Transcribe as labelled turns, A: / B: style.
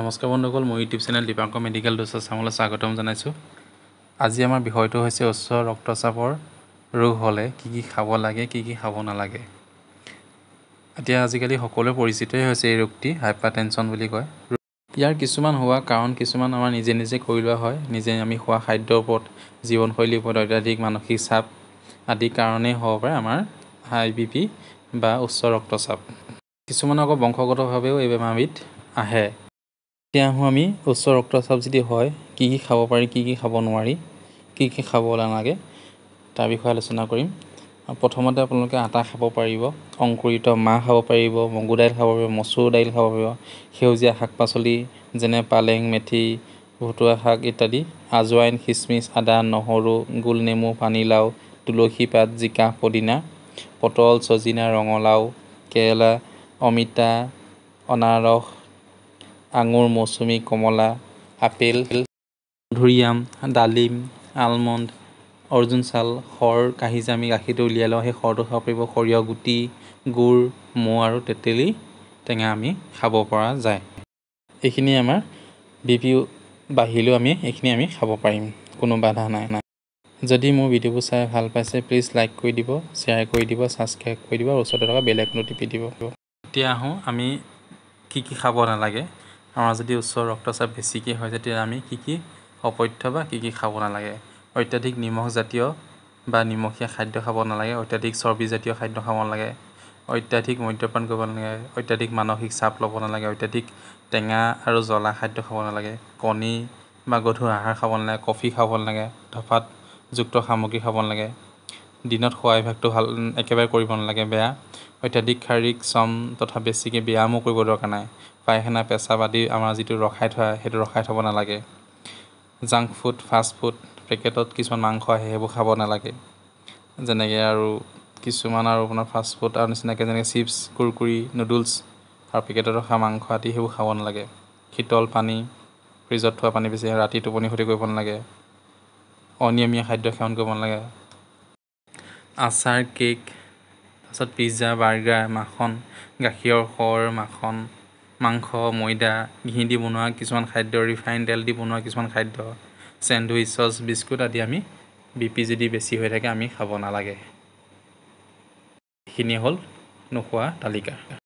A: নমস্কাৰ বন্ধুসকল মোৰ ইউটিউব চেনেল দীপাংকৰ মেডিকেল দোষা চামলৈ স্বাগতম জনাইছোঁ আজি আমাৰ বিষয়টো হৈছে উচ্চ ৰক্তচাপৰ ৰোগ হ'লে কি কি খাব লাগে কি কি খাব নালাগে এতিয়া আজিকালি সকলোৱে পৰিচিতই হৈছে এই ৰোগটি হাইপাৰ টেনশ্যন বুলি কয় ইয়াৰ কিছুমান হোৱা কাৰণ কিছুমান আমাৰ নিজে নিজে কৰি লোৱা হয় নিজে আমি খোৱা খাদ্যৰ ওপৰত জীৱনশৈলীৰ ওপৰত অত্যাধিক মানসিক চাপ আদি কাৰণেই হ'ব পাৰে আমাৰ হাই বি পি বা উচ্চ ৰক্তচাপ কিছুমানক বংশগতভাৱেও এই বেমাৰবিধ আহে এতিয়া আহোঁ আমি উচ্চ ৰক্তচাপ যদি হয় কি কি খাব পাৰি কি কি খাব নোৱাৰি কি কি খাব নালাগে তাৰ বিষয়ে আলোচনা কৰিম প্ৰথমতে আপোনালোকে আটা খাব পাৰিব অংকুৰিত মাহ খাব পাৰিব মগু দাইল খাব পাৰিব মচুৰ দাইল খাব পাৰিব সেউজীয়া শাক পাচলি যেনে পালেং মেথি ভতুৱা শাক ইত্যাদি আজোৱাইন খিচমিচ আদা নহৰু গোল নেমু পানীলাউ তুলসী পাত জিকা পদিনা পটল চজিনা ৰঙালাও কেৰেলা অমিতা অনাৰস আঙুৰ মৌচুমী কমলা আপেল ধুৰি ডালিম আলমণ্ড অৰ্জুন চাল খৰ কাঢ়ি যে আমি গাখীৰটো উলিয়াই লওঁ সেই খৰটো খাব পাৰিব সৰিয়হ গুটি গুড় মৌ আৰু তেতেলী টেঙা আমি খাব পৰা যায় এইখিনি আমাৰ বি পি বাঢ়িলেও আমি এইখিনি আমি খাব পাৰিম কোনো বাধা নাই নাই যদি মোৰ ভিডিঅ'বোৰ চাই ভাল পাইছে প্লিজ লাইক কৰি দিব শ্বেয়াৰ কৰি দিব ছাবস্ক্ৰাইব কৰি দিব আৰু ওচৰতে থকা বেলেগ নটিপি দিব এতিয়া আহোঁ আমি কি কি খাব নালাগে আমাৰ যদি উচ্চ ৰক্তচাপ বেছিকৈ হয় তেতিয়া আমি কি কি অপথ্য বা কি কি খাব নালাগে অত্যাধিক নিমখ জাতীয় বা নিমখীয়া খাদ্য খাব নালাগে অত্যাধিক চৰ্বিজাতীয় খাদ্য খাব নালাগে অত্যাধিক মদ্যপান কৰিব নালাগে অত্যাধিক মানসিক চাপ ল'ব নালাগে অত্যাধিক টেঙা আৰু জ্বলা খাদ্য খাব নালাগে কণী বা গধুৰ আহাৰ খাব নালাগে কফি খাব নালাগে ধপাতযুক্ত সামগ্ৰী খাব নালাগে দিনত খোৱা অভ্যাসটো ভাল একেবাৰে কৰিব নালাগে বেয়া অত্যাধিক শাৰীৰিক শ্ৰম তথা বেছিকৈ ব্যায়ামো কৰিব দৰকাৰ নাই পায়খানা পেচাব আদি আমাৰ যিটো ৰখাই থোৱা সেইটো ৰখাই থ'ব নালাগে জাংক ফুড ফাষ্টফুড পেকেটত কিছুমান মাংস আহে সেইবোৰ খাব নালাগে যেনেকৈ আৰু কিছুমান আৰু আপোনাৰ ফাষ্টফুড আৰু নিচিনাকৈ যেনেকৈ চিপ্ছ কুৰকুৰি নুডলছ আৰু পেকেটত ৰখা মাংস আদি সেইবোৰ খাব নালাগে শীতল পানী ফ্ৰিজত থোৱা পানী বেছি ৰাতি টোপনি খতি কৰিব নালাগে অনিয়মীয়া খাদ্য সেৱন কৰিব নালাগে আচাৰ কেক তাৰপিছত পিজ্জা বাৰ্গাৰ মাখন গাখীৰৰ সৰ মাখন মাংস ময়দা ঘিঁ দি বনোৱা কিছুমান খাদ্য ৰিফাইন তেল দি বনোৱা কিছুমান খাদ্য চেণ্ডউইচ চচ বিস্কুট আদি আমি বি পি যদি বেছি হৈ থাকে আমি খাব নালাগে এইখিনিয়ে হ'ল নোখোৱা তালিকা